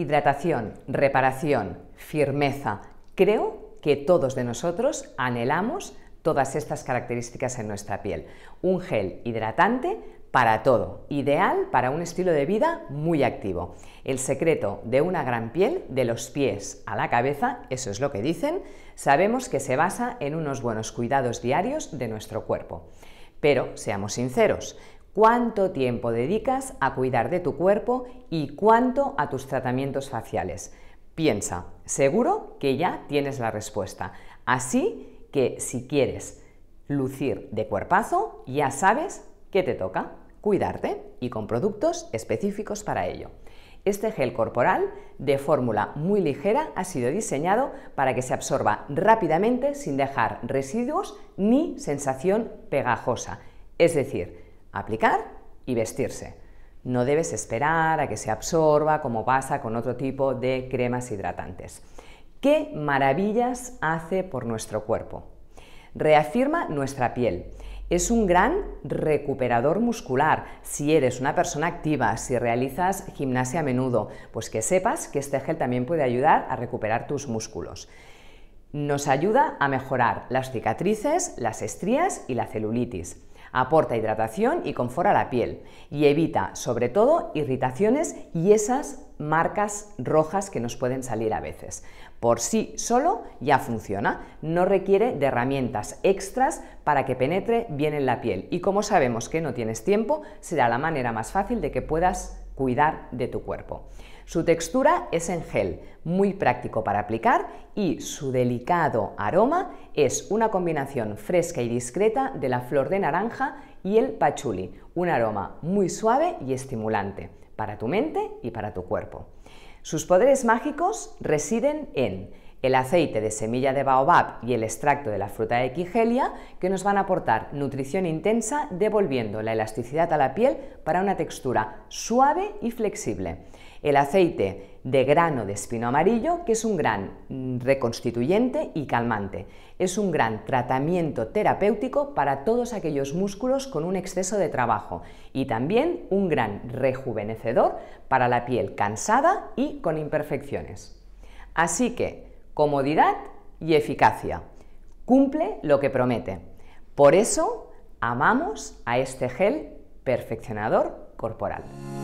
Hidratación, reparación, firmeza. Creo que todos de nosotros anhelamos todas estas características en nuestra piel. Un gel hidratante para todo, ideal para un estilo de vida muy activo. El secreto de una gran piel de los pies a la cabeza, eso es lo que dicen, sabemos que se basa en unos buenos cuidados diarios de nuestro cuerpo. Pero seamos sinceros, cuánto tiempo dedicas a cuidar de tu cuerpo y cuánto a tus tratamientos faciales. Piensa, seguro que ya tienes la respuesta. Así que si quieres lucir de cuerpazo, ya sabes qué te toca, cuidarte y con productos específicos para ello. Este gel corporal de fórmula muy ligera ha sido diseñado para que se absorba rápidamente sin dejar residuos ni sensación pegajosa. Es decir, aplicar y vestirse. No debes esperar a que se absorba como pasa con otro tipo de cremas hidratantes. ¿Qué maravillas hace por nuestro cuerpo? Reafirma nuestra piel. Es un gran recuperador muscular. Si eres una persona activa, si realizas gimnasia a menudo, pues que sepas que este gel también puede ayudar a recuperar tus músculos. Nos ayuda a mejorar las cicatrices, las estrías y la celulitis. Aporta hidratación y confort a la piel y evita, sobre todo, irritaciones y esas marcas rojas que nos pueden salir a veces. Por sí solo ya funciona, no requiere de herramientas extras para que penetre bien en la piel y como sabemos que no tienes tiempo, será la manera más fácil de que puedas cuidar de tu cuerpo. Su textura es en gel, muy práctico para aplicar y su delicado aroma es una combinación fresca y discreta de la flor de naranja y el pachuli, un aroma muy suave y estimulante para tu mente y para tu cuerpo. Sus poderes mágicos residen en el aceite de semilla de baobab y el extracto de la fruta de quigelia, que nos van a aportar nutrición intensa, devolviendo la elasticidad a la piel para una textura suave y flexible. El aceite de grano de espino amarillo, que es un gran mm, reconstituyente y calmante. Es un gran tratamiento terapéutico para todos aquellos músculos con un exceso de trabajo y también un gran rejuvenecedor para la piel cansada y con imperfecciones. Así que, comodidad y eficacia. Cumple lo que promete. Por eso amamos a este gel perfeccionador corporal.